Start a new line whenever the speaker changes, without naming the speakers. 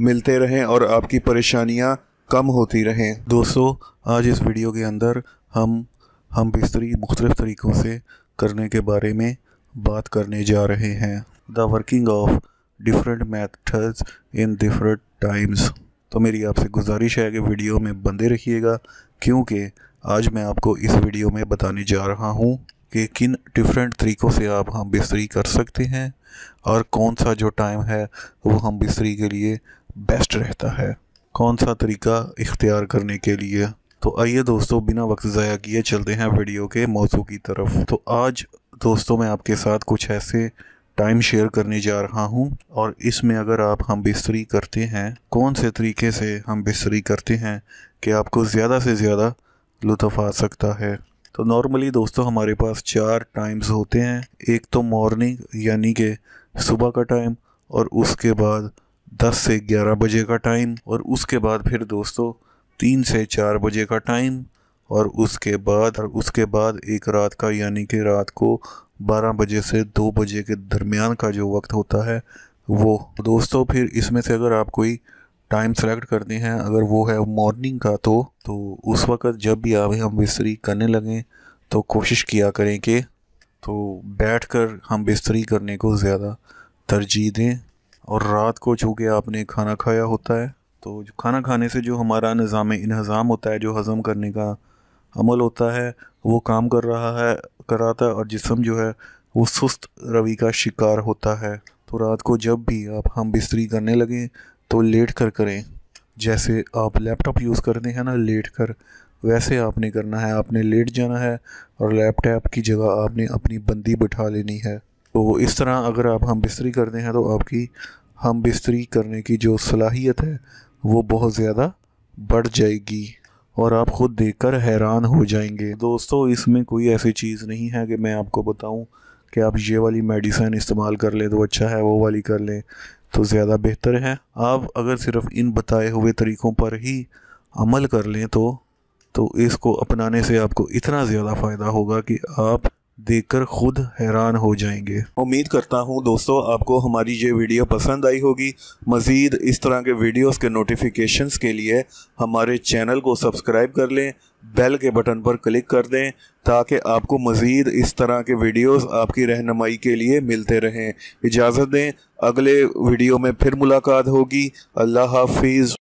मिलते रहें और आपकी परेशानियाँ कम होती रहें दोस्तों आज इस वीडियो के अंदर हम हम बिस्तरी मुख्तलिफ़ तरीक़ों से करने के बारे में बात करने जा रहे हैं the working of different methods in different times तो मेरी आपसे गुजारिश है कि वीडियो में बंदे रखिएगा क्योंकि आज मैं आपको इस वीडियो में बताने जा रहा हूँ कि किन डिफरेंट तरीक़ों से आप हम बिस्तरी कर सकते हैं और कौन सा जो टाइम है वो हम बिस्तरी के लिए बेस्ट रहता है कौन सा तरीका इख्तियार करने के लिए तो आइए दोस्तों बिना वक्त ज़ाया किए चलते हैं वीडियो के मौजू की तरफ तो आज दोस्तों मैं आपके साथ कुछ ऐसे टाइम शेयर करने जा रहा हूँ और इसमें अगर आप हम बिस्तरी करते हैं कौन से तरीके से हम बिस्तरी करते हैं कि आपको ज़्यादा से ज़्यादा लुत्फ आ सकता है तो नॉर्मली दोस्तों हमारे पास चार टाइम्स होते हैं एक तो मॉर्निंग यानी कि सुबह का टाइम और उसके बाद दस से ग्यारह बजे का टाइम और उसके बाद फिर दोस्तों तीन से चार बजे का टाइम और उसके बाद और उसके बाद एक रात का यानी कि रात को बारह बजे से दो बजे के दरमियान का जो वक्त होता है वो दोस्तों फिर इसमें से अगर आप कोई टाइम सेलेक्ट करते हैं अगर वो है मॉर्निंग का तो तो उस वक्त जब भी आप हम बिस्तरी करने लगें तो कोशिश किया करें कि तो बैठ कर हम बिस्तरी करने को ज़्यादा तरजीह दें और रात को चूँकि आपने खाना खाया होता है तो खाना खाने से जो हमारा निज़ाम इन्हज़ाम होता है जो हज़म करने का अमल होता है वो काम कर रहा है कर रहा था और जिसम जो है वो सुस्त रवि का शिकार होता है तो रात को जब भी आप हम बिस्तरी करने लगें तो लेट कर करें जैसे आप लैपटॉप यूज़ करते हैं ना लेट कर वैसे आपने करना है आपने लेट जाना है और लैपटॉप की जगह आपने अपनी बंदी बैठा लेनी है तो इस तरह अगर आप हम बिस्तरी करते हैं तो आपकी हम बिस्तरी करने की जो सलाहियत है वो बहुत ज़्यादा बढ़ जाएगी और आप ख़ुद देखकर हैरान हो जाएंगे दोस्तों इसमें कोई ऐसी चीज़ नहीं है कि मैं आपको बताऊं कि आप ये वाली मेडिसिन इस्तेमाल कर लें तो अच्छा है वो वाली कर लें तो ज़्यादा बेहतर है आप अगर सिर्फ इन बताए हुए तरीक़ों पर ही अमल कर लें तो तो इसको अपनाने से आपको इतना ज़्यादा फ़ायदा होगा कि आप देखकर खुद हैरान हो जाएंगे उम्मीद करता हूँ दोस्तों आपको हमारी ये वीडियो पसंद आई होगी मज़ीद इस तरह के वीडियोस के नोटिफिकेशंस के लिए हमारे चैनल को सब्सक्राइब कर लें बेल के बटन पर क्लिक कर दें ताकि आपको मज़ीद इस तरह के वीडियोस आपकी रहनमाई के लिए मिलते रहें इजाज़त दें अगले वीडियो में फिर मुलाकात होगी अल्लाह हाफिज़